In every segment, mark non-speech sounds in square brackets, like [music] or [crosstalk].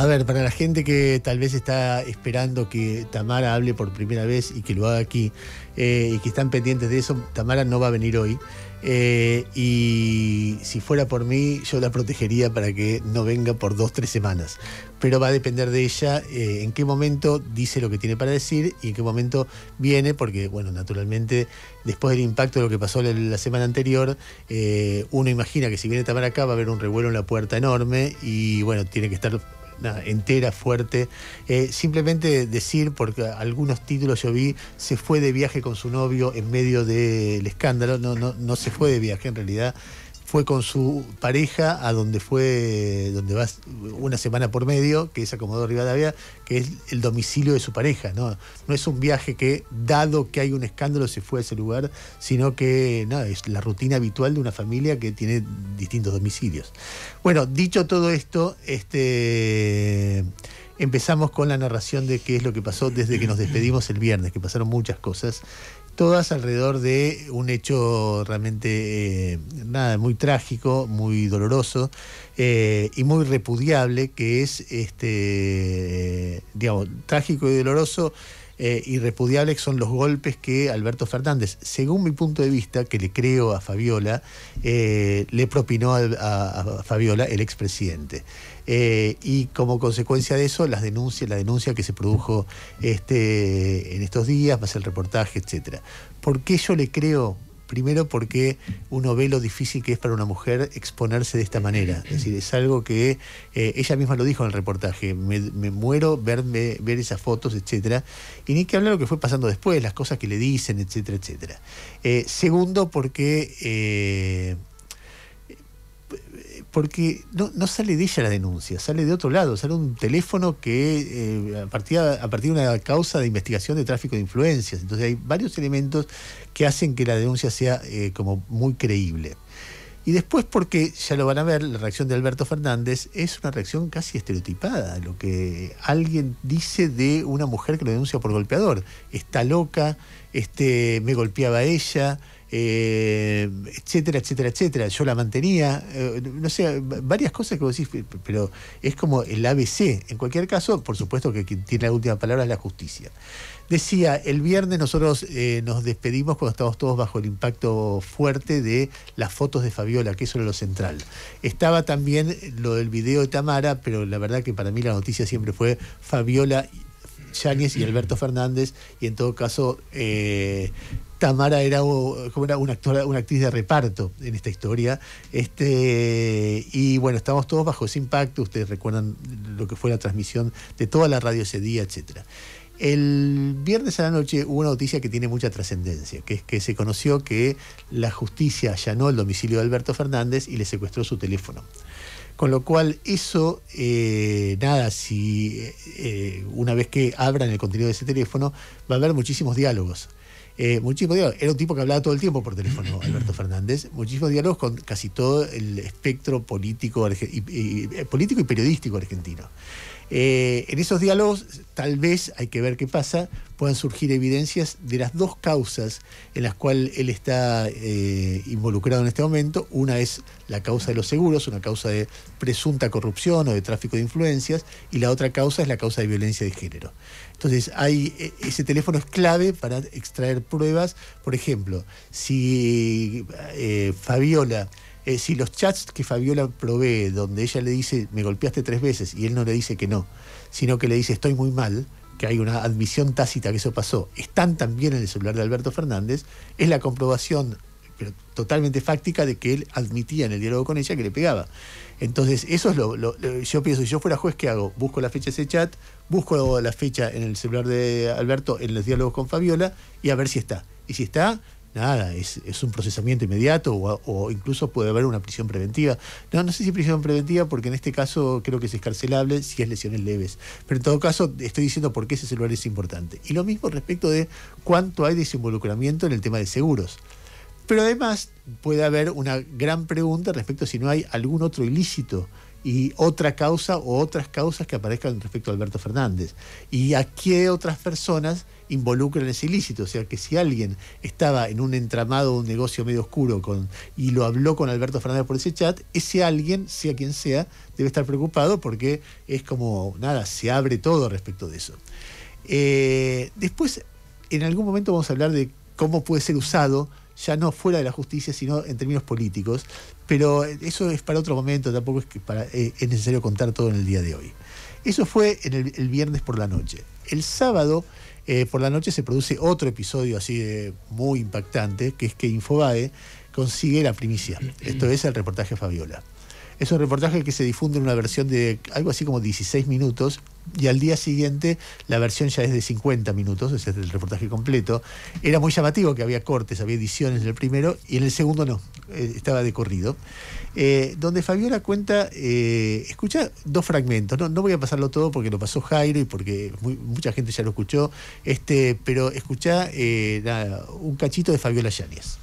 A ver, para la gente que tal vez está esperando que Tamara hable por primera vez y que lo haga aquí, eh, y que están pendientes de eso, Tamara no va a venir hoy. Eh, y si fuera por mí, yo la protegería para que no venga por dos, tres semanas. Pero va a depender de ella eh, en qué momento dice lo que tiene para decir y en qué momento viene, porque, bueno, naturalmente, después del impacto de lo que pasó la, semana anterior, uno imagina que si viene Tamara acá va a haber un revuelo en la puerta enorme y, bueno, tiene que estar entera, fuerte. Eh, simplemente decir, porque algunos títulos yo vi, se fue de viaje con su novio en medio del escándalo. No, no, no se fue de viaje en realidad fue con su pareja a donde fue, donde va una semana por medio, que es Acomodado Rivadavia, que es el domicilio de su pareja, ¿no? No es un viaje que, dado que hay un escándalo, se fue a ese lugar, sino que no, es la rutina habitual de una familia que tiene distintos domicilios. Bueno, dicho todo esto, este empezamos con la narración de qué es lo que pasó desde que nos despedimos el viernes, que pasaron muchas cosas todas alrededor de un hecho realmente eh, nada muy trágico, muy doloroso eh, y muy repudiable, que es este digamos trágico y doloroso eh, y repudiable son los golpes que Alberto Fernández, según mi punto de vista, que le creo a Fabiola, le propinó a Fabiola el expresidente. Eh, y como consecuencia de eso las denuncias, la denuncia que se produjo este, en estos días, más el reportaje, etcétera. ¿Por qué yo le creo? Primero porque uno ve lo difícil que es para una mujer exponerse de esta manera. Es decir, es algo que eh, ella misma lo dijo en el reportaje. Me, muero verme, ver esas fotos, etcétera. Y ni que hablar lo que fue pasando después, las cosas que le dicen, etcétera, etcétera. Eh, segundo, porque porque no, sale de ella la denuncia, sale de otro lado, sale un teléfono que eh, a, partir, de una causa de investigación de tráfico de influencias. Entonces hay varios elementos que hacen que la denuncia sea eh, como muy creíble. Y después, porque ya lo van a ver, la reacción de Alberto Fernández es una reacción casi estereotipada. Lo que alguien dice de una mujer que lo denuncia por golpeador. Está loca, este, me golpeaba ella, eh, etcétera, etcétera, etcétera. Yo la mantenía, eh, no sé, varias cosas que vos decís, pero es como el ABC. En cualquier caso, por supuesto que quien tiene la última palabra es la justicia. Decía, el viernes nosotros eh, nos despedimos cuando estábamos todos bajo el impacto fuerte de las fotos de Fabiola, que eso era lo central. Estaba también lo del video de Tamara, pero la verdad que para mí la noticia siempre fue Fabiola Yáñez y Alberto Fernández, y en todo caso Tamara era, una, una actriz de reparto en esta historia. Este, y bueno, estamos todos bajo ese impacto. Ustedes recuerdan lo que fue la transmisión de toda la radio ese día, etc. El viernes a la noche hubo una noticia que tiene mucha trascendencia, que es que se conoció que la justicia allanó el domicilio de Alberto Fernández y le secuestró su teléfono. Con lo cual, eso, eh, nada, si eh, eh, una vez que abran el contenido de ese teléfono, va a haber muchísimos diálogos eh, muchísimos diálogos. Era un tipo que hablaba todo el tiempo por teléfono, [clears throat] Alberto Fernández. Muchísimos diálogos con casi todo el espectro político y, eh, político y periodístico argentino. Eh, en esos diálogos, tal vez, hay que ver qué pasa, puedan surgir evidencias de las dos causas en las cuales él está involucrado en este momento. Una es la causa de los seguros, una causa de presunta corrupción o de tráfico de influencias, y la otra causa es la causa de violencia de género. Entonces, hay, e, ese teléfono es clave para extraer pruebas. Por ejemplo, si eh, Fabiola, eh, si los chats que Fabiola provee, donde ella le dice, me golpeaste tres veces, y él no le dice que no, sino que le dice, estoy muy mal, que hay una admisión tácita que eso pasó, están también en el celular de Alberto Fernández, es la comprobación pero totalmente fáctica, de que él admitía en el diálogo con ella que le pegaba. Entonces, eso es lo, yo pienso, si yo fuera juez, ¿qué hago? Busco la fecha de ese chat, busco la fecha en el celular de Alberto, en los diálogos con Fabiola, y a ver si está. Y si está, nada, es, un procesamiento inmediato o, o, incluso puede haber una prisión preventiva. No, no sé si prisión preventiva, porque en este caso creo que es escarcelable si es lesiones leves. Pero en todo caso, estoy diciendo por qué ese celular es importante. Y lo mismo respecto de cuánto hay desinvolucramiento en el tema de seguros. Pero además puede haber una gran pregunta respecto a si no hay algún otro ilícito y otra causa o otras causas que aparezcan respecto a Alberto Fernández y a qué otras personas involucran ese ilícito. O sea, que si alguien estaba en un entramado, un negocio medio oscuro con, y lo habló con Alberto Fernández por ese chat, ese alguien, sea quien sea, debe estar preocupado porque es como, nada, se abre todo respecto de eso. Eh, después, en algún momento vamos a hablar de cómo puede ser usado ya no fuera de la justicia, sino en términos políticos. Pero eso es para otro momento, tampoco es, para, eh, es necesario contar todo en el día de hoy. Eso fue el, viernes por la noche. El sábado eh, por la noche se produce otro episodio así de muy impactante, que es que Infobae consigue la primicia. Esto es el reportaje Fabiola. Es un reportaje que se difunde en una versión de algo así como 16 minutos y al día siguiente la versión ya es de 50 minutos, ese es el reportaje completo. Era muy llamativo que había cortes, había ediciones en el primero y en el segundo no, eh, estaba de corrido. Eh, donde Fabiola cuenta, eh, escucha dos fragmentos, no, no voy a pasarlo todo porque lo pasó Jairo y porque mucha gente ya lo escuchó, este, pero escucha un cachito de Fabiola Yáñez.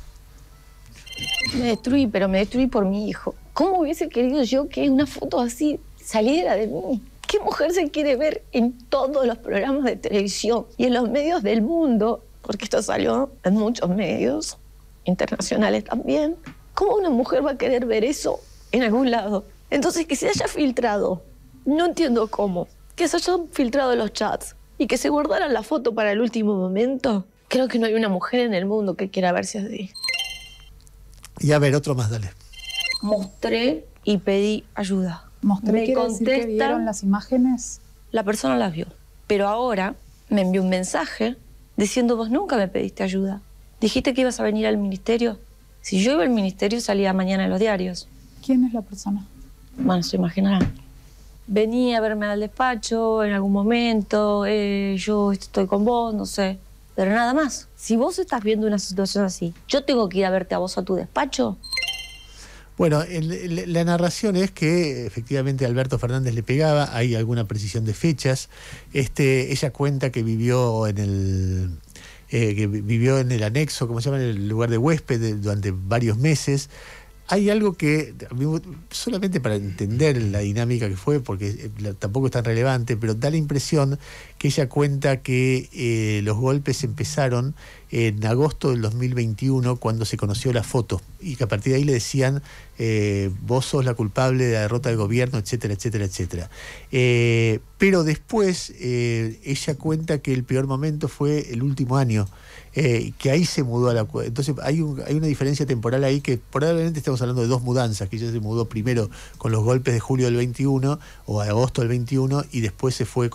Me destruí, pero me destruí por mi hijo. ¿Cómo hubiese querido yo que una foto así saliera de mí? ¿Qué mujer se quiere ver en todos los programas de televisión y en los medios del mundo? Porque esto salió en muchos medios internacionales también. ¿Cómo una mujer va a querer ver eso en algún lado? Entonces, que se haya filtrado, no entiendo cómo, que se hayan filtrado los chats y que se guardaran la foto para el último momento, creo que no hay una mujer en el mundo que quiera verse así. Y a ver, otro más, dale. Mostré y pedí ayuda. Mostré, me las imágenes. La persona las vio, pero ahora me envió un mensaje diciendo vos nunca me pediste ayuda. Dijiste que ibas a venir al ministerio. Si yo iba al ministerio salía mañana en los diarios. ¿Quién es la persona? Bueno, se imaginarán. Venía a verme al despacho en algún momento, eh, yo estoy con vos, no sé. Pero nada más. Si vos estás viendo una situación así, yo tengo que ir a verte a vos a tu despacho. Bueno, la narración es que efectivamente Alberto Fernández le pegaba, hay alguna precisión de fechas. Este, ella cuenta que vivió en el eh, que vivió en el anexo, como se llama, en el lugar de huésped durante varios meses hay algo que, solamente para entender la dinámica que fue, porque eh, tampoco es tan relevante, pero da la impresión que ella cuenta que eh, los golpes empezaron en agosto del 2021 cuando se conoció la foto y que a partir de ahí le decían, eh, vos sos la culpable de la derrota del gobierno, etcétera, etcétera, etcétera. pero después ella cuenta que el peor momento fue el último año eh, que ahí se mudó a la Entonces hay, hay una diferencia temporal ahí que probablemente estamos hablando de dos mudanzas, que ella se mudó primero con los golpes de julio del 21 o agosto del 21 y después se fue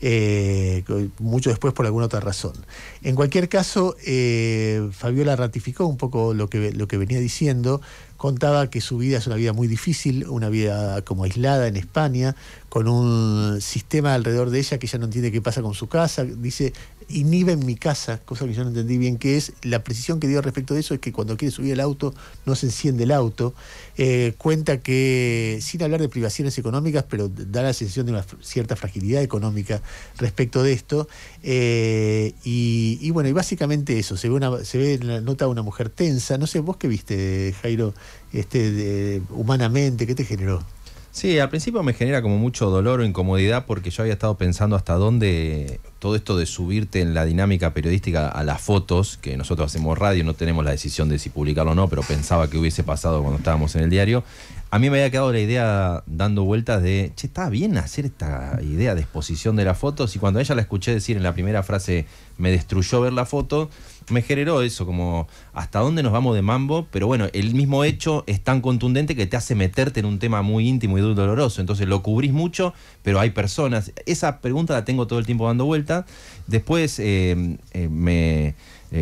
eh, con, mucho después por alguna otra razón. En cualquier caso, eh, Fabiola ratificó un poco lo que, lo que venía diciendo, contaba que su vida es una vida muy difícil, una vida como aislada en España, con un sistema alrededor de ella que ya no entiende qué pasa con su casa, dice inhibe en mi casa, cosa que yo no entendí bien que es, la precisión que dio respecto de eso es que cuando quiere subir el auto no se enciende el auto, eh, cuenta que, sin hablar de privaciones económicas, pero da la sensación de una cierta fragilidad económica respecto de esto, eh, y, bueno, y básicamente eso, se ve, se ve la nota una mujer tensa, no sé, vos qué viste, Jairo, este, humanamente, ¿qué te generó? Sí, al principio me genera como mucho dolor o incomodidad porque yo había estado pensando hasta dónde todo esto de subirte en la dinámica periodística a las fotos, que nosotros hacemos radio, no tenemos la decisión de si publicarlo o no, pero pensaba que hubiese pasado cuando estábamos en el diario. A mí me había quedado la idea dando vueltas de, che, está bien hacer esta idea de exposición de las fotos y cuando ella la escuché decir en la primera frase, me destruyó ver la foto, me generó eso, como hasta dónde nos vamos de mambo, pero bueno, el mismo hecho es tan contundente que te hace meterte en un tema muy íntimo y doloroso, entonces lo cubrís mucho, pero hay personas, esa pregunta la tengo todo el tiempo dando vuelta, después eh, eh, me, sacude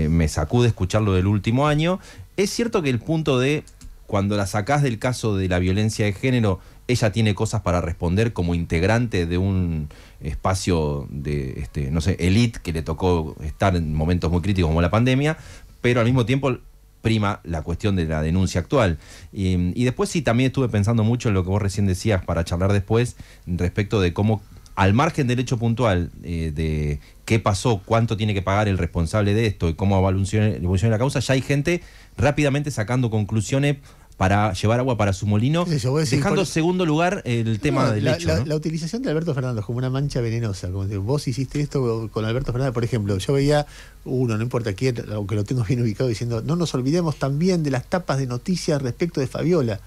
eh, me sacude escucharlo del último año, es cierto que el punto de cuando la sacás del caso de la violencia de género, ella tiene cosas para responder como integrante de un espacio de, este, no sé, elite que le tocó estar en momentos muy críticos como la pandemia, pero al mismo tiempo prima la cuestión de la denuncia actual. Y, después sí, también estuve pensando mucho en lo que vos recién decías para charlar después respecto de cómo al margen del hecho puntual eh, de qué pasó, cuánto tiene que pagar el responsable de esto y cómo evoluciona la causa, ya hay gente rápidamente sacando conclusiones para llevar agua para su molino, dejando en segundo lugar el tema de del la, hecho, la, utilización de Alberto Fernández como una mancha venenosa, como vos hiciste esto con Alberto Fernández, por ejemplo, yo veía uno, no importa quién, aunque lo tengo bien ubicado, diciendo, no nos olvidemos también de las tapas de noticias respecto de Fabiola.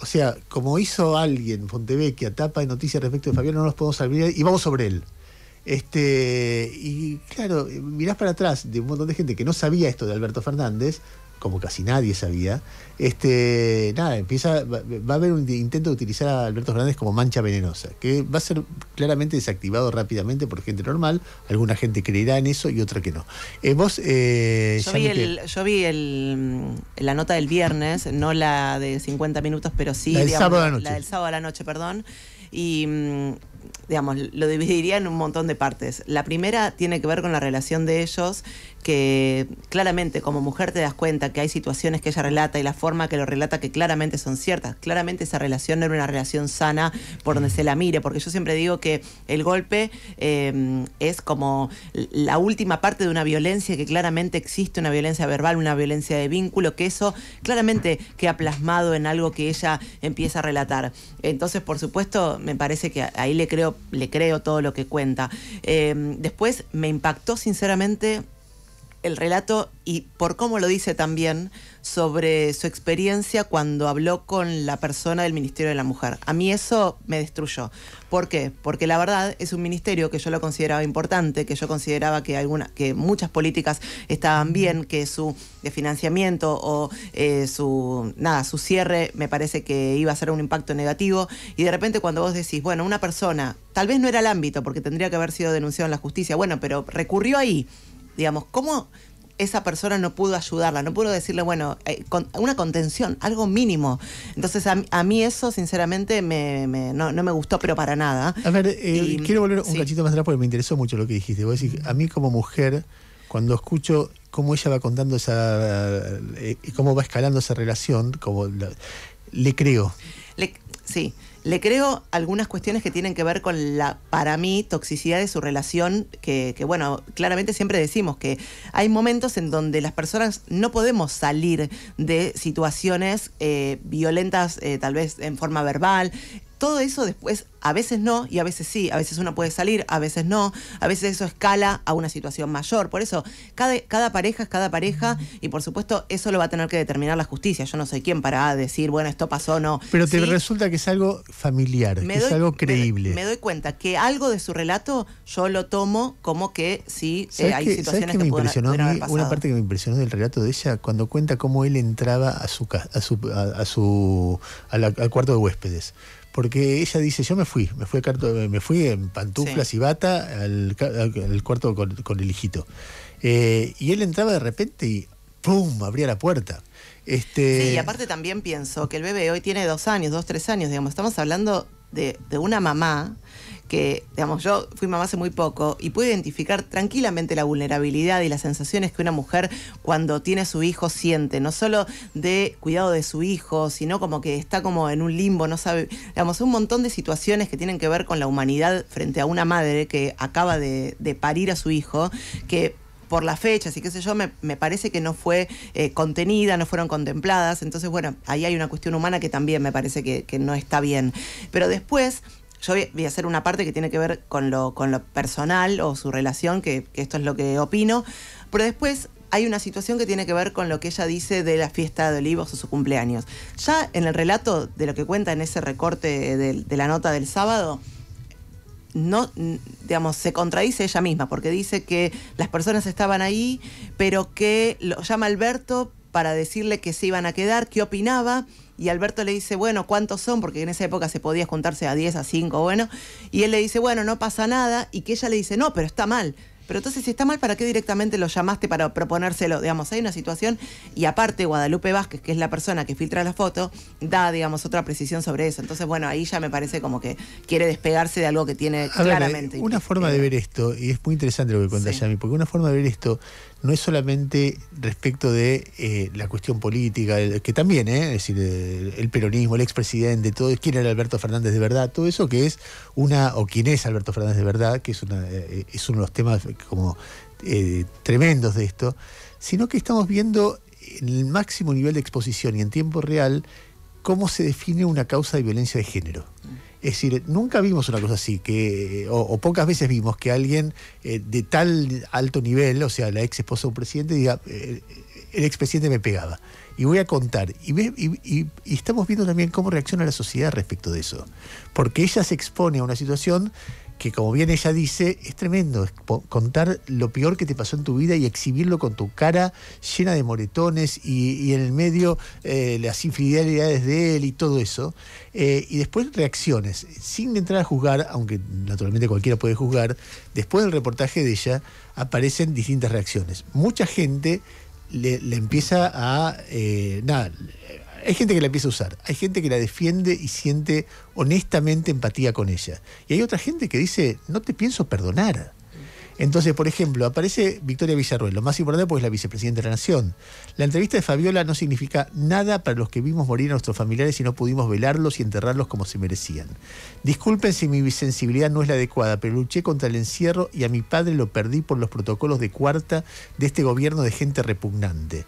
O sea, como hizo alguien, Fontevecchia, tapa de noticias respecto de Fabiola, no nos podemos olvidar y vamos sobre él. Este, y claro, mirás para atrás de un montón de gente que no sabía esto de Alberto Fernández, como casi nadie sabía, este, nada, empieza, va, a haber un intento de utilizar a Alberto Fernández como mancha venenosa, que va a ser claramente desactivado rápidamente por gente normal, alguna gente creerá en eso y otra que no. Eh, eh, yo, vi la nota del viernes, no la de 50 minutos, pero sí la del, sábado a la, noche. la del sábado a la noche, perdón, y mm, digamos, lo dividiría en un montón de partes. La primera tiene que ver con la relación de ellos, que claramente como mujer te das cuenta que hay situaciones que ella relata y la forma que lo relata que claramente son ciertas. Claramente esa relación no era una relación sana por donde se la mire, porque yo siempre digo que el golpe em, es como la última parte de una violencia, que claramente existe una violencia verbal, una violencia de vínculo, que eso claramente queda plasmado en algo que ella empieza a relatar. Entonces, por supuesto, me parece que ahí le creo, le creo todo lo que cuenta. Eh, después me impactó sinceramente el relato y por cómo lo dice también sobre su experiencia cuando habló con la persona del Ministerio de la Mujer. A mí eso me destruyó. ¿Por qué? Porque la verdad es un ministerio que yo lo consideraba importante, que yo consideraba que, alguna, que muchas políticas estaban bien, que su financiamiento o eh, su, nada, su cierre me parece que iba a ser un impacto negativo. Y de repente cuando vos decís, bueno, una persona, tal vez no era el ámbito porque tendría que haber sido denunciado en la justicia, bueno, pero recurrió ahí Digamos, ¿cómo esa persona no pudo ayudarla? No pudo decirle, bueno, eh, una contención, algo mínimo. Entonces, a, mí eso, sinceramente, me, no, no, me gustó, pero para nada. A ver, eh, quiero volver un cachito más atrás porque me interesó mucho lo que dijiste. a mí como mujer, cuando escucho cómo ella va contando esa. Eh, y cómo va escalando esa relación, como le creo. sí. Le creo algunas cuestiones que tienen que ver con la, para mí, toxicidad de su relación, que, bueno, claramente siempre decimos que hay momentos en donde las personas no podemos salir de situaciones eh, violentas, eh, tal vez en forma verbal, todo eso después, a veces no y a veces sí, a veces uno puede salir, a veces no, a veces eso escala a una situación mayor. Por eso, cada, cada pareja es cada pareja y por supuesto eso lo va a tener que determinar la justicia. Yo no soy quien para decir, bueno, esto pasó o no. Pero te resulta que es algo familiar, es algo creíble. Me, doy cuenta que algo de su relato yo lo tomo como que sí eh, hay situaciones que, Una parte que me impresionó del relato de ella cuando cuenta cómo él entraba a su a su a, su al cuarto de huéspedes porque ella dice, yo me fui, me fui, a me fui en pantuflas y bata al, al cuarto con, el hijito. Eh, y él entraba de repente y ¡pum! abría la puerta. Este... Sí, y aparte también pienso que el bebé hoy tiene dos años, dos, tres años, digamos, estamos hablando de, de una mamá que, digamos, yo fui mamá hace muy poco y pude identificar tranquilamente la vulnerabilidad y las sensaciones que una mujer cuando tiene a su hijo siente, no solo de cuidado de su hijo, sino como que está como en un limbo, no sabe, digamos, un montón de situaciones que tienen que ver con la humanidad frente a una madre que acaba de, parir a su hijo, que por las fechas y qué sé yo, me, parece que no fue eh, contenida, no fueron contempladas. Entonces, bueno, ahí hay una cuestión humana que también me parece que, que no está bien. Pero después yo voy a hacer una parte que tiene que ver con lo, personal o su relación, que, esto es lo que opino, pero después hay una situación que tiene que ver con lo que ella dice de la fiesta de Olivos o su cumpleaños. Ya en el relato de lo que cuenta en ese recorte de, la nota del sábado, no, digamos, se contradice ella misma, porque dice que las personas estaban ahí, pero que lo llama Alberto para decirle que se iban a quedar, qué opinaba, y Alberto le dice, bueno, ¿cuántos son? Porque en esa época se podía juntarse a 10, a 5, bueno. Y él le dice, bueno, no pasa nada. Y que ella le dice, no, pero está mal. Pero entonces, si está mal, ¿para qué directamente lo llamaste para proponérselo? Digamos, hay una situación y aparte Guadalupe Vázquez, que es la persona que filtra la foto, da, digamos, otra precisión sobre eso. Entonces, bueno, ahí ya me parece como que quiere despegarse de algo que tiene claramente. una forma de ver esto, y es muy interesante lo que cuenta Yami, porque una forma de ver esto no es solamente respecto de eh, la cuestión política, que también, eh, es decir, el, peronismo, el expresidente, todo, quién era Alberto Fernández de verdad, todo eso que es una, o quién es Alberto Fernández de verdad, que es, una, eh, es uno de los temas como tremendos de esto, sino que estamos viendo en el máximo nivel de exposición y en tiempo real cómo se define una causa de violencia de género. Es decir, nunca vimos una cosa así, que, o, pocas veces vimos que alguien eh, de tal alto nivel, o sea, la ex esposa de un presidente, diga, el eh, eh, el expresidente me pegaba. Y voy a contar. Y, y, estamos viendo también cómo reacciona la sociedad respecto de eso. Porque ella se expone a una situación que como bien ella dice, es tremendo, contar lo peor que te pasó en tu vida y exhibirlo con tu cara llena de moretones y, en el medio eh, las infidelidades de él y todo eso. Eh, y después reacciones, sin entrar a juzgar, aunque naturalmente cualquiera puede juzgar, después del reportaje de ella aparecen distintas reacciones. Mucha gente le, empieza a, eh, nada, hay gente que la empieza a usar, hay gente que la defiende y siente honestamente empatía con ella. Y hay otra gente que dice, no te pienso perdonar. Entonces, por ejemplo, aparece Victoria Villarruel, lo más importante porque es la vicepresidenta de la Nación. La entrevista de Fabiola no significa nada para los que vimos morir a nuestros familiares y no pudimos velarlos y enterrarlos como se merecían. Disculpen si mi sensibilidad no es la adecuada, pero luché contra el encierro y a mi padre lo perdí por los protocolos de cuarta de este gobierno de gente repugnante.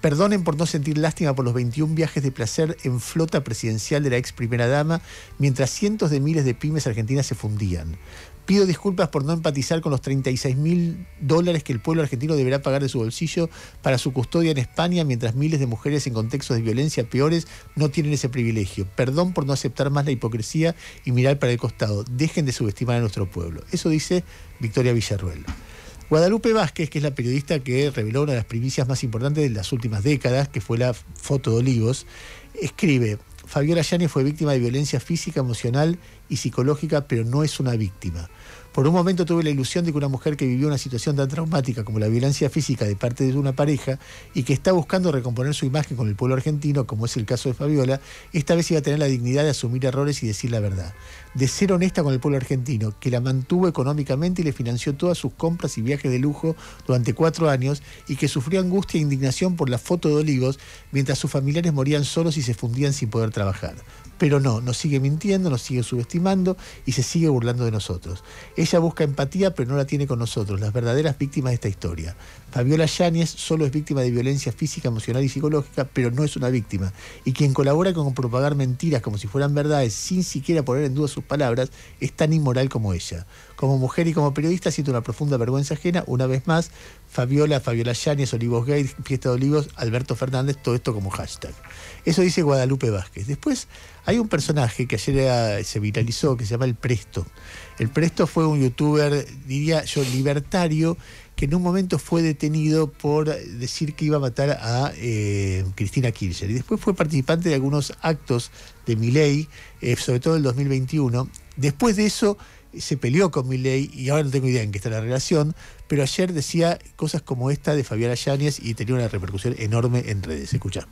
Perdonen por no sentir lástima por los 21 viajes de placer en flota presidencial de la ex primera dama, mientras cientos de miles de pymes argentinas se fundían. Pido disculpas por no empatizar con los 36 mil dólares que el pueblo argentino deberá pagar de su bolsillo para su custodia en España, mientras miles de mujeres en contextos de violencia peores no tienen ese privilegio. Perdón por no aceptar más la hipocresía y mirar para el costado. Dejen de subestimar a nuestro pueblo. Eso dice Victoria Villarruel. Guadalupe Vázquez, que es la periodista que reveló una de las primicias más importantes de las últimas décadas, que fue la foto de Olivos, escribe, Fabiola Yani fue víctima de violencia física, emocional y psicológica, pero no es una víctima. Por un momento tuve la ilusión de que una mujer que vivió una situación tan traumática como la violencia física de parte de una pareja y que está buscando recomponer su imagen con el pueblo argentino, como es el caso de Fabiola, esta vez iba a tener la dignidad de asumir errores y decir la verdad. De ser honesta con el pueblo argentino, que la mantuvo económicamente y le financió todas sus compras y viajes de lujo durante cuatro años y que sufrió angustia e indignación por la foto de Olivos mientras sus familiares morían solos y se fundían sin poder trabajar. Pero no, nos sigue mintiendo, nos sigue subestimando y se sigue burlando de nosotros. Ella busca empatía, pero no la tiene con nosotros, las verdaderas víctimas de esta historia. Fabiola Yáñez solo es víctima de violencia física, emocional y psicológica, pero no es una víctima. Y quien colabora con propagar mentiras como si fueran verdades, sin siquiera poner en duda sus palabras, es tan inmoral como ella. Como mujer y como periodista siento una profunda vergüenza ajena, una vez más, Fabiola, Fabiola Yáñez, Olivos Gates, Fiesta de Olivos, Alberto Fernández, todo esto como hashtag. Eso dice Guadalupe Vázquez. Después hay un personaje que ayer se vitalizó que se llama El Presto. El Presto fue un youtuber, diría yo, libertario, que en un momento fue detenido por decir que iba a matar a eh, Cristina Kirchner. Y después fue participante de algunos actos de Milei, eh, sobre todo en el 2021. Después de eso se peleó con Milei y ahora no tengo idea en qué está la relación, pero ayer decía cosas como esta de Fabián Yáñez y tenía una repercusión enorme en redes. Escucha.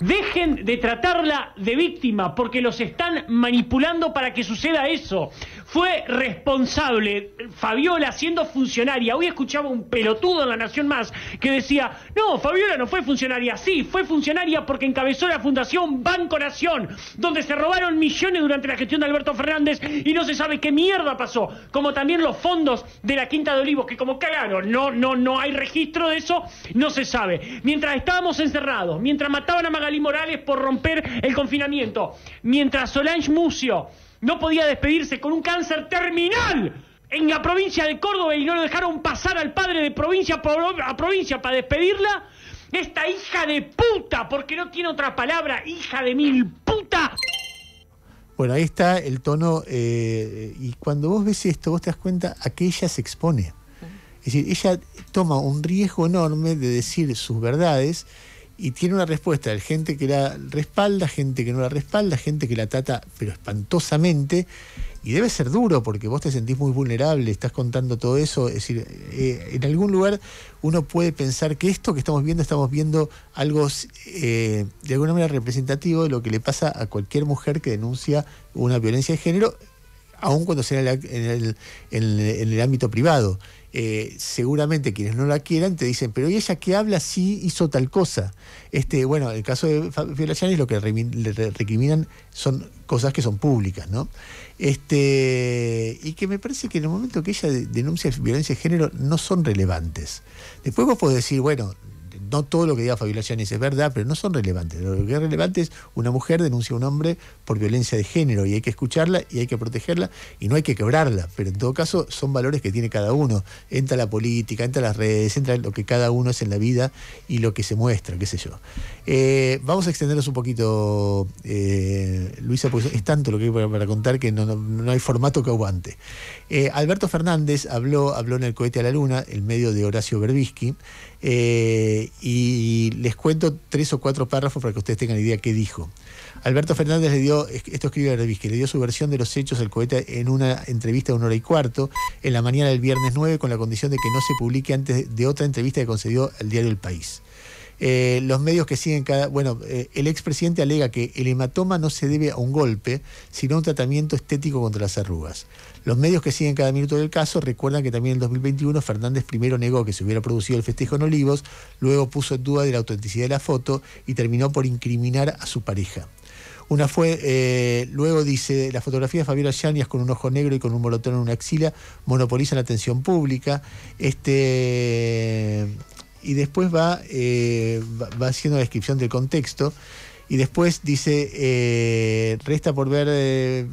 Dejen de tratarla de víctima porque los están manipulando para que suceda eso. Fue responsable Fabiola siendo funcionaria. Hoy escuchaba un pelotudo en La Nación Más que decía, no, Fabiola no fue funcionaria. Sí, fue funcionaria porque encabezó la Fundación Banco Nación, donde se robaron millones durante la gestión de Alberto Fernández y no se sabe qué mierda pasó. Como también los fondos de la Quinta de Olivos, que como cagaron, no, no, no hay registro de eso, no se sabe. Mientras estábamos encerrados, mientras mataban a y Morales por romper el confinamiento. Mientras Solange Mucio no podía despedirse con un cáncer terminal en la provincia de Córdoba y no lo dejaron pasar al padre de provincia a provincia para despedirla, esta hija de puta, porque no tiene otra palabra, hija de mil puta. Bueno, ahí está el tono, eh, y cuando vos ves esto, vos te das cuenta a que ella se expone. Es decir, ella toma un riesgo enorme de decir sus verdades y tiene una respuesta de gente que la respalda, gente que no la respalda, gente que la trata pero espantosamente. Y debe ser duro porque vos te sentís muy vulnerable, estás contando todo eso. Es decir, eh, en algún lugar uno puede pensar que esto que estamos viendo, estamos viendo algo eh, de alguna manera representativo de lo que le pasa a cualquier mujer que denuncia una violencia de género, aun cuando sea en el ámbito privado. Eh, seguramente quienes no la quieran te dicen, pero ¿y ella que habla si hizo tal cosa? Este, bueno, el caso de Fabiola lo que le recriminan son cosas que son públicas, ¿no? Este, y que me parece que en el momento que ella denuncia violencia de género no son relevantes. Después vos podés decir, bueno, no todo lo que diga Fabiola Yanis es verdad, pero no son relevantes. Lo que es relevante es una mujer denuncia a un hombre por violencia de género y hay que escucharla y hay que protegerla y no hay que quebrarla. Pero en todo caso son valores que tiene cada uno. Entra la política, entra las redes, entra lo que cada uno es en la vida y lo que se muestra, qué sé yo. Eh, vamos a extendernos un poquito, eh, Luisa, porque es tanto lo que hay para, contar que no, hay formato que aguante. Eh, Alberto Fernández habló, habló en el cohete a la luna, en medio de Horacio Berbisky. Eh, y les cuento tres o cuatro párrafos para que ustedes tengan idea qué dijo. Alberto Fernández le dio, esto escribe revista, le dio su versión de los hechos al cohete en una entrevista de una hora y cuarto, en la mañana del viernes 9, con la condición de que no se publique antes de otra entrevista que concedió al diario El País. Eh, los medios que siguen cada. Bueno, eh, el expresidente alega que el hematoma no se debe a un golpe, sino a un tratamiento estético contra las arrugas. Los medios que siguen cada minuto del caso recuerdan que también en 2021 Fernández primero negó que se hubiera producido el festejo en Olivos, luego puso en duda de la autenticidad de la foto y terminó por incriminar a su pareja. Una fue, eh, luego dice, la fotografía de Fabiola Yáñez con un ojo negro y con un molotón en una axila monopoliza la atención pública. Este y después eh, va, va haciendo la descripción del contexto. Y después dice, eh, resta por ver, eh,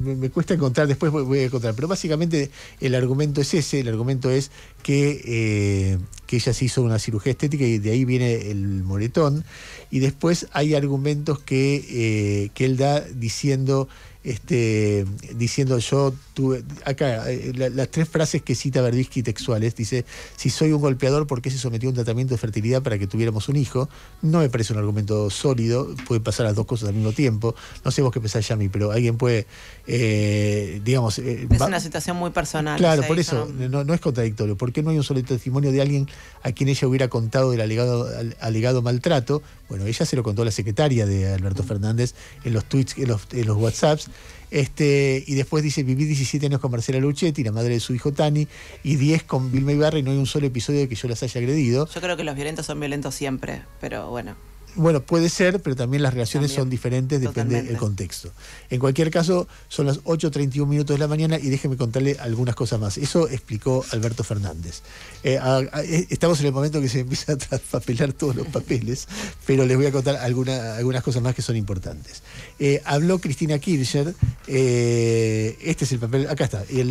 me, cuesta encontrar, después voy, a encontrar, pero básicamente el argumento es ese, el argumento es que, ella se hizo una cirugía estética y de ahí viene el moretón, y después hay argumentos que, que él da diciendo este, diciendo yo tuve, acá, eh, las tres frases que cita Verdisky textuales, dice, si soy un golpeador, ¿por qué se sometió a un tratamiento de fertilidad para que tuviéramos un hijo? No me parece un argumento sólido, puede pasar las dos cosas al mismo tiempo, no sé vos qué pensás, Yami, pero alguien puede, eh, digamos... Eh, es una situación muy personal. Claro, por eso, ¿no? es contradictorio, ¿Por qué no hay un solo testimonio de alguien a quien ella hubiera contado del alegado, alegado maltrato? Bueno, ella se lo contó a la secretaria de Alberto Fernández en los tweets, en los WhatsApps, este, y después dice, viví 17 años con Marcela Luchetti, la madre de su hijo Tani, y 10 con Vilma Ibarra y no hay un solo episodio de que yo las haya agredido. Yo creo que los violentos son violentos siempre, pero bueno. Bueno, puede ser, pero también las relaciones son diferentes, depende del contexto. En cualquier caso, son las 8.31 minutos de la mañana y déjeme contarle algunas cosas más. Eso explicó Alberto Fernández. Eh, eh, estamos en el momento que se [laughs] empieza a traspapelar todos los papeles, pero les voy a contar algunas cosas más que son importantes. Eh, habló Cristina Kirchner, este es el papel, acá está, y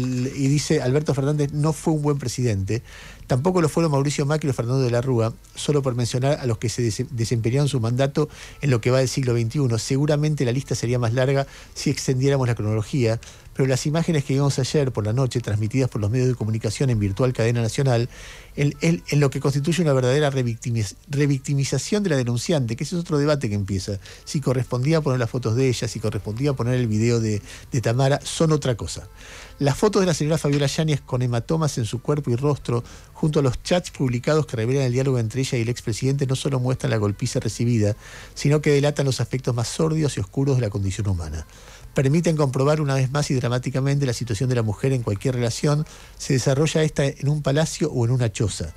dice Alberto Fernández no fue un buen presidente, Tampoco lo fueron Mauricio Macri o Fernando de la Rúa, solo por mencionar a los que se desempeñaron su mandato en lo que va del siglo XXI. Seguramente la lista sería más larga si extendiéramos la cronología, pero las imágenes que vimos ayer por la noche, transmitidas por los medios de comunicación en virtual cadena nacional, en, lo que constituye una verdadera revictimización de la denunciante, que ese es otro debate que empieza. Si correspondía poner las fotos de ella, si correspondía poner el video de Tamara, son otra cosa. Las fotos de la señora Fabiola Yáñez con hematomas en su cuerpo y rostro, junto a los chats publicados que revelan el diálogo entre ella y el expresidente, no solo muestran la golpiza recibida, sino que delatan los aspectos más sórdidos y oscuros de la condición humana permiten comprobar una vez más y dramáticamente la situación de la mujer en cualquier relación, se desarrolla esta en un palacio o en una choza.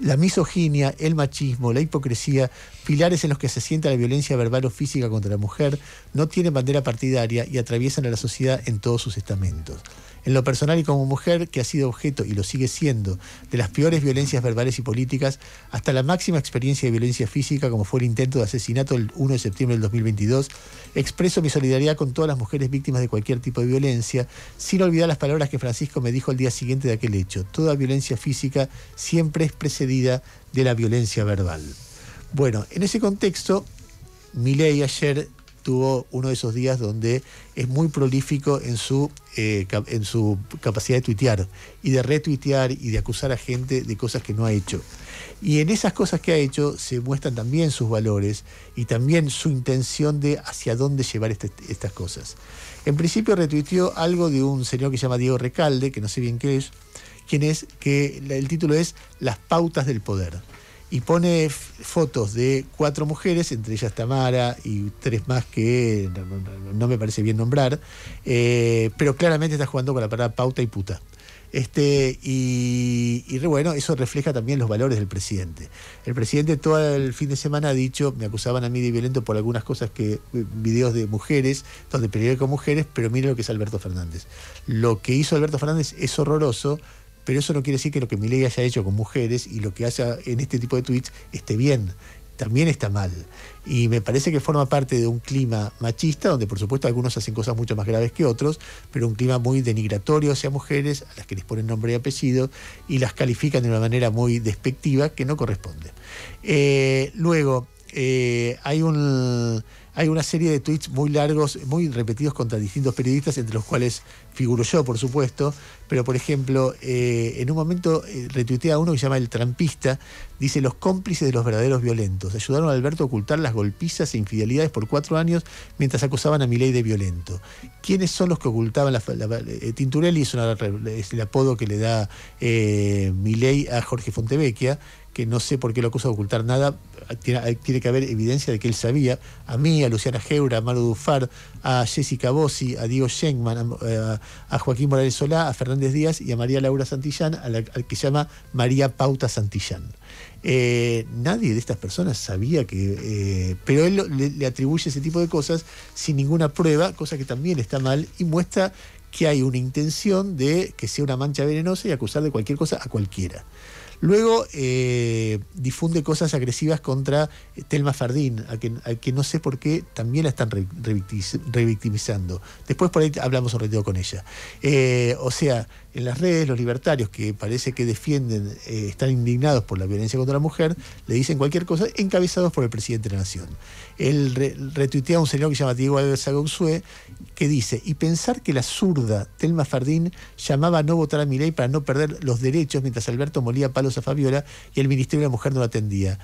La misoginia, el machismo, la hipocresía, pilares en los que se sienta la violencia verbal o física contra la mujer, no tienen bandera partidaria y atraviesan a la sociedad en todos sus estamentos. En lo personal y como mujer, que ha sido objeto y lo sigue siendo de las peores violencias verbales y políticas, hasta la máxima experiencia de violencia física, como fue el intento de asesinato el 1 de septiembre del 2022, expreso mi solidaridad con todas las mujeres víctimas de cualquier tipo de violencia, sin olvidar las palabras que Francisco me dijo el día siguiente de aquel hecho. Toda violencia física siempre es precedida de la violencia verbal. Bueno, en ese contexto, mi ley ayer tuvo uno de esos días donde es muy prolífico eh, en su, capacidad de tuitear y de retuitear y de acusar a gente de cosas que no ha hecho. Y en esas cosas que ha hecho se muestran también sus valores y también su intención de hacia dónde llevar este, estas cosas. En principio retuiteó algo de un señor que se llama Diego Recalde, que no sé bien qué es, quien es que el título es Las pautas del poder y pone fotos de cuatro mujeres, entre ellas Tamara y tres más que no, me parece bien nombrar, eh, pero claramente está jugando con la palabra pauta y puta. Este, y, bueno, eso refleja también los valores del presidente. El presidente todo el fin de semana ha dicho, me acusaban a mí de violento por algunas cosas que, eh, videos de mujeres, donde peleé con mujeres, pero mire lo que es Alberto Fernández. Lo que hizo Alberto Fernández es horroroso, pero eso no quiere decir que lo que Milei haya hecho con mujeres y lo que haya en este tipo de tweets esté bien también está mal. Y me parece que forma parte de un clima machista, donde por supuesto algunos hacen cosas mucho más graves que otros, pero un clima muy denigratorio hacia mujeres, a las que les ponen nombre y apellido, y las califican de una manera muy despectiva que no corresponde. Eh, luego, eh, hay un hay una serie de tweets muy largos, muy repetidos contra distintos periodistas, entre los cuales figuro yo, por supuesto. Pero, por ejemplo, eh, en un momento eh, retuitea a uno que se llama El Trampista, dice: Los cómplices de los verdaderos violentos ayudaron a Alberto a ocultar las golpizas e infidelidades por cuatro años mientras acusaban a Milei de violento. ¿Quiénes son los que ocultaban la. Eh, es, el apodo que le da Milei a Jorge Fontevecchia que no sé por qué lo acusa de ocultar nada, tiene, que haber evidencia de que él sabía, a mí, a Luciana Geura, a Maru Dufar, a Jessica Bossi, a Diego Schenkman, a, eh, Joaquín Morales Solá, a Fernández Díaz y a María Laura Santillán, al que llama María Pauta Santillán. Eh, nadie de estas personas sabía que... Eh, pero él le atribuye ese tipo de cosas sin ninguna prueba, cosa que también está mal y muestra que hay una intención de que sea una mancha venenosa y acusar de cualquier cosa a cualquiera. Luego eh, difunde cosas agresivas contra Telma Fardín, a quien, no sé por qué también la están revictimizando. Después por ahí hablamos un ratito con ella. Eh, o sea, en las redes los libertarios que parece que defienden, eh, están indignados por la violencia contra la mujer, le dicen cualquier cosa, encabezados por el presidente de la Nación. Él retuitea a un señor que se llama Diego Alves Agonsué, que dice, y pensar que la zurda Telma Fardín llamaba a no votar a ley para no perder los derechos mientras Alberto molía palos a Fabiola y el Ministerio de la Mujer no atendía.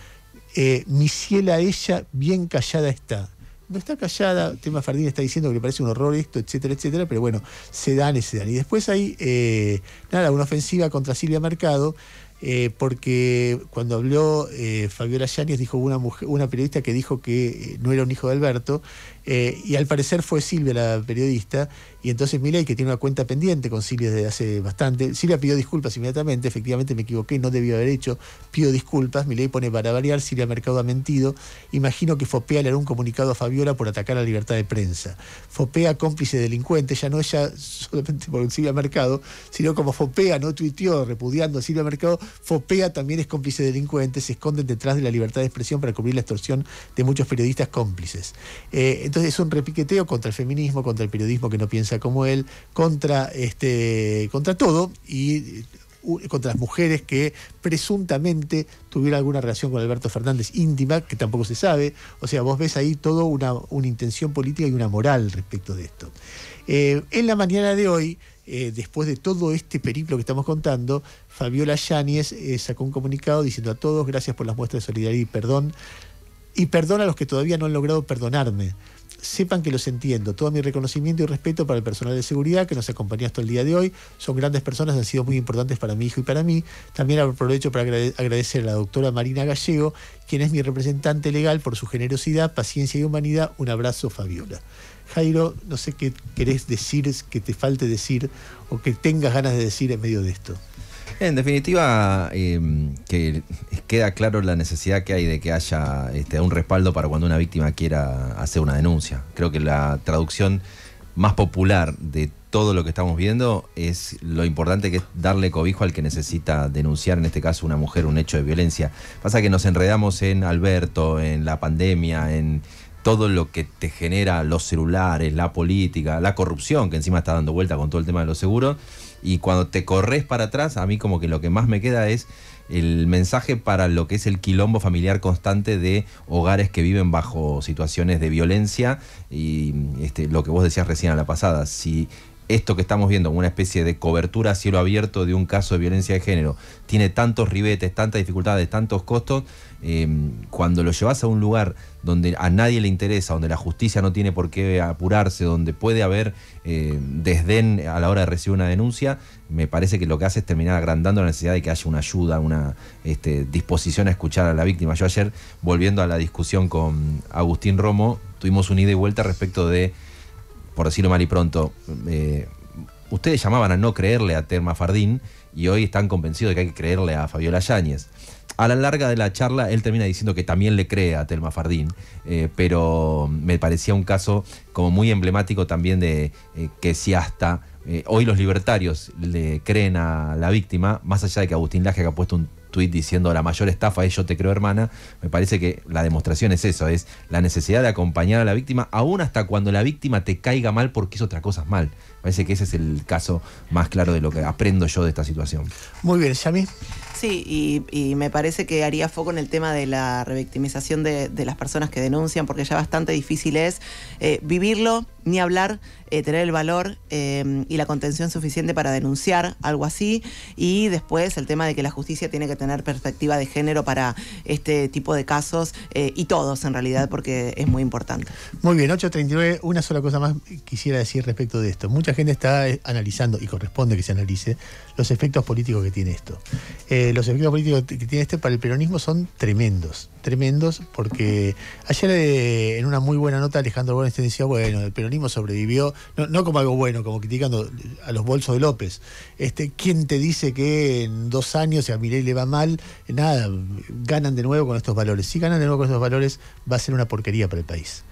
Eh, mi ciela ella bien callada está. No está callada, Tema Fardín está diciendo que le parece un horror esto, etcétera, etcétera, pero bueno, se dan y se dan. Y después hay, eh, nada, una ofensiva contra Silvia Mercado, eh, porque cuando habló eh, Fabiola Yáñez dijo una, mujer, una periodista que dijo que no era un hijo de Alberto, eh, y al parecer fue Silvia la periodista, y entonces Milei, que tiene una cuenta pendiente con Silvia desde hace bastante, Silvia pidió disculpas inmediatamente, efectivamente me equivoqué, no debió haber hecho, pido disculpas, Milei pone para variar, Silvia Mercado ha mentido, imagino que Fopea le hará un comunicado a Fabiola por atacar la libertad de prensa. Fopea, cómplice delincuente, ya no ella solamente por Silvia Mercado, sino como Fopea no tuiteó repudiando a Silvia Mercado, Fopea también es cómplice delincuente, se esconden detrás de la libertad de expresión para cubrir la extorsión de muchos periodistas cómplices. Eh, entonces es un repiqueteo contra el feminismo, contra el periodismo que no piensa como él, contra, este, contra todo y eh, contra las mujeres que presuntamente tuvieron alguna relación con Alberto Fernández íntima, que tampoco se sabe. O sea, vos ves ahí toda una, intención política y una moral respecto de esto. Eh, en la mañana de hoy, eh, después de todo este periplo que estamos contando, Fabiola Yáñez sacó un comunicado diciendo a todos gracias por las muestras de solidaridad y perdón. Y perdón a los que todavía no han logrado perdonarme sepan que los entiendo. Todo mi reconocimiento y respeto para el personal de seguridad que nos acompaña hasta el día de hoy. Son grandes personas, han sido muy importantes para mi hijo y para mí. También aprovecho para agradecer a la doctora Marina Gallego, quien es mi representante legal, por su generosidad, paciencia y humanidad. Un abrazo, Fabiola. Jairo, no sé qué querés decir, que te falte decir o que tengas ganas de decir en medio de esto. En definitiva, em, que queda claro la necesidad que hay de que haya este, un respaldo para cuando una víctima quiera hacer una denuncia. Creo que la traducción más popular de todo lo que estamos viendo es lo importante que es darle cobijo al que necesita denunciar, en este caso una mujer, un hecho de violencia. Pasa que nos enredamos en Alberto, en la pandemia, en todo lo que te genera los celulares, la política, la corrupción, que encima está dando vuelta con todo el tema de los seguros y cuando te corres para atrás, a mí como que lo que más me queda es el mensaje para lo que es el quilombo familiar constante de hogares que viven bajo situaciones de violencia y este, lo que vos decías recién a la pasada, si esto que estamos viendo, una especie de cobertura a cielo abierto de un caso de violencia de género, tiene tantos ribetes, tantas dificultades, tantos costos, eh, cuando lo llevas a un lugar donde a nadie le interesa, donde la justicia no tiene por qué apurarse, donde puede haber eh, desdén a la hora de recibir una denuncia, me parece que lo que hace es terminar agrandando la necesidad de que haya una ayuda, una este, disposición a escuchar a la víctima. Yo ayer, volviendo a la discusión con Agustín Romo, tuvimos un ida y vuelta respecto de por decirlo mal y pronto, eh, ustedes llamaban a no creerle a Terma Fardín y hoy están convencidos de que hay que creerle a Fabiola Yáñez. A la larga de la charla, él termina diciendo que también le cree a Telma Fardín, eh, pero me parecía un caso como muy emblemático también de eh, que si hasta hoy los libertarios le creen a la víctima, más allá de que Agustín Laje, ha puesto un tuit diciendo la mayor estafa es yo te creo hermana, me parece que la demostración es eso, es la necesidad de acompañar a la víctima, aún hasta cuando la víctima te caiga mal porque hizo otra cosa mal. Me parece que ese es el caso más claro de lo que aprendo yo de esta situación. Muy bien, Yami y, me parece que haría foco en el tema de la revictimización de, las personas que denuncian, porque ya bastante difícil es eh, vivirlo, ni hablar, eh, tener el valor eh, y la contención suficiente para denunciar algo así. Y después el tema de que la justicia tiene que tener perspectiva de género para este tipo de casos y todos en realidad, porque es muy importante. Muy bien, 8.39, una sola cosa más quisiera decir respecto de esto. Mucha gente está analizando, y corresponde que se analice, los efectos políticos que tiene esto. Eh, eh, los efectos políticos que tiene este para el peronismo son tremendos, tremendos, porque ayer eh, en una muy buena nota Alejandro te decía, bueno, el peronismo sobrevivió, no, como algo bueno, como criticando a los bolsos de López. Este, ¿Quién te dice que en dos años, si a Milei le va mal, nada, ganan de nuevo con estos valores? Si ganan de nuevo con estos valores, va a ser una porquería para el país.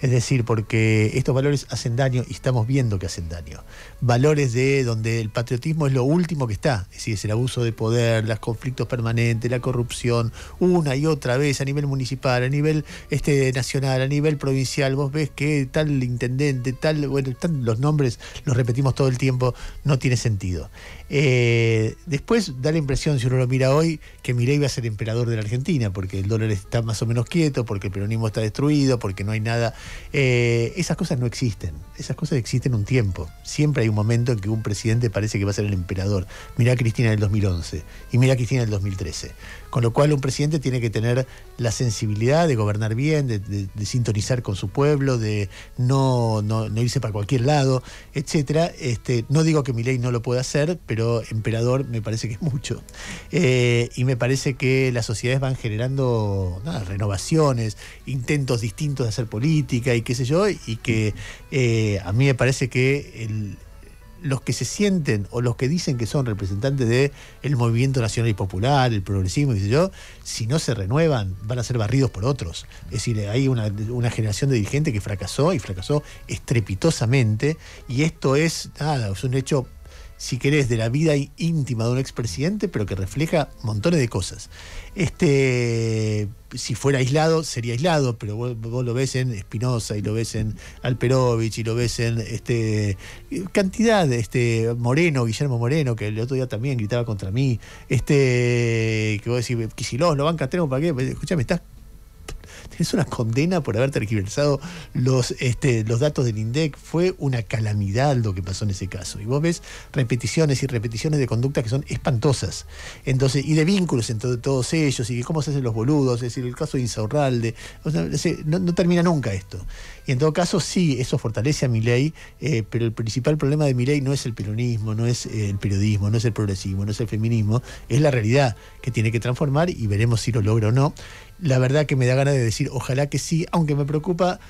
Es decir, porque estos valores hacen daño y estamos viendo que hacen daño. Valores de donde el patriotismo es lo último que está, es decir, es el abuso de poder, los conflictos permanentes, la corrupción, una y otra vez a nivel municipal, a nivel este, nacional, a nivel provincial. Vos ves que tal intendente, tal, bueno, los nombres los repetimos todo el tiempo, no tiene sentido. Eh, después da la impresión, si uno lo mira hoy, que Milei va a ser emperador de la Argentina, porque el dólar está más o menos quieto, porque el peronismo está destruido, porque no hay nada. Eh, esas cosas no existen. Esas cosas existen un tiempo. Siempre hay un momento en que un presidente parece que va a ser el emperador. Mirá a Cristina del 2011 y mirá a Cristina el 2013. Con lo cual un presidente tiene que tener la sensibilidad de gobernar bien, de, sintonizar con su pueblo, de no, no, irse para cualquier lado, etc. Este, no digo que Milei no lo pueda hacer, pero pero emperador me parece que es [laughs] mucho. Eh, y me parece que las sociedades van generando renovaciones, intentos distintos de hacer política y qué sé yo, y que eh, a mí me parece que los que se sienten o los que dicen que son representantes del el movimiento nacional y popular, el progresismo, qué yo, si no se renuevan, van a ser barridos por otros. Es decir, hay una, generación de dirigentes que fracasó y fracasó estrepitosamente, y esto es, nada, es un hecho si querés, de la vida íntima de un expresidente, pero que refleja montones de cosas. Este, si fuera aislado, sería aislado, pero vos, lo ves en Espinosa y lo ves en Alperovich y lo ves en este, cantidad, este, Moreno, Guillermo Moreno, que el otro día también gritaba contra mí, este, que vos decís, Kicillof, lo banca tenemos para qué, escuchame, estás tenés una condena por haber tergiversado los, este, los datos del INDEC. Fue una calamidad lo que pasó en ese caso. Y vos ves repeticiones y repeticiones de conductas que son espantosas. Entonces, y de vínculos entre todos ellos, y cómo se hacen los boludos, es decir, el caso de Insaurralde. no, termina nunca esto. Y en todo caso, sí, eso fortalece a mi ley, eh, pero el principal problema de mi ley no es el peronismo, no es eh, el periodismo, no es el progresismo, no es el feminismo, es la realidad que tiene que transformar y veremos si lo logra o no la verdad que me da ganas de decir, ojalá que sí, aunque me preocupa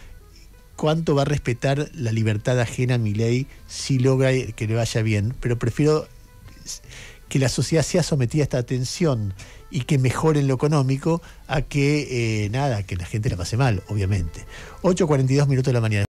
cuánto va a respetar la libertad ajena a mi ley si logra que le vaya bien, pero prefiero que la sociedad sea sometida a esta atención y que mejore en lo económico a que eh, nada, que la gente la pase mal, obviamente. 8.42 minutos de la mañana.